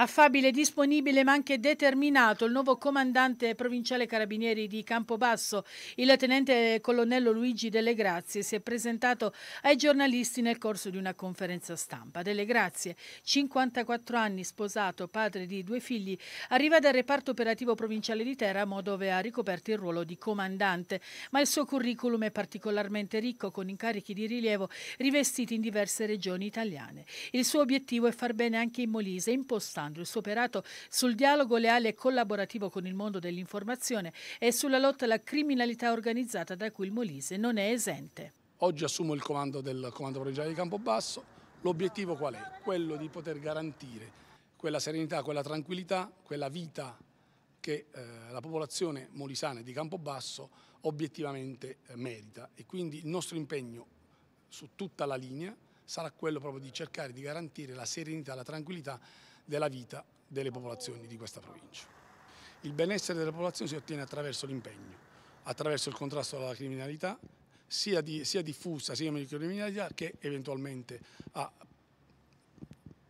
Affabile, disponibile ma anche determinato il nuovo comandante provinciale carabinieri di Campobasso, il tenente colonnello Luigi Delle Grazie, si è presentato ai giornalisti nel corso di una conferenza stampa. Delle Grazie, 54 anni, sposato, padre di due figli, arriva dal reparto operativo provinciale di Teramo dove ha ricoperto il ruolo di comandante, ma il suo curriculum è particolarmente ricco con incarichi di rilievo rivestiti in diverse regioni italiane. Il suo obiettivo è far bene anche in Molise, impostando Alessandro, il suo operato sul dialogo leale e collaborativo con il mondo dell'informazione e sulla lotta alla criminalità organizzata da cui il Molise non è esente. Oggi assumo il comando del Comando Provinciale di Campobasso. L'obiettivo qual è? Quello di poter garantire quella serenità, quella tranquillità, quella vita che eh, la popolazione molisana e di Campobasso obiettivamente eh, merita e quindi il nostro impegno su tutta la linea sarà quello proprio di cercare di garantire la serenità, la tranquillità della vita delle popolazioni di questa provincia. Il benessere della popolazione si ottiene attraverso l'impegno, attraverso il contrasto alla criminalità, sia, di, sia diffusa, sia microcriminalità, che eventualmente a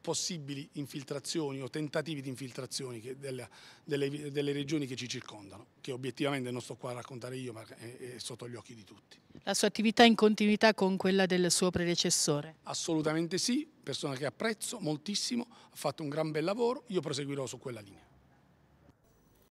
possibili infiltrazioni o tentativi di infiltrazioni delle, delle, delle, regioni che ci circondano, che obiettivamente non sto qua a raccontare io, ma è, è, sotto gli occhi di tutti. La sua attività in continuità con quella del suo predecessore? Assolutamente sì, persona che apprezzo moltissimo, ha fatto un gran bel lavoro, io proseguirò su quella linea.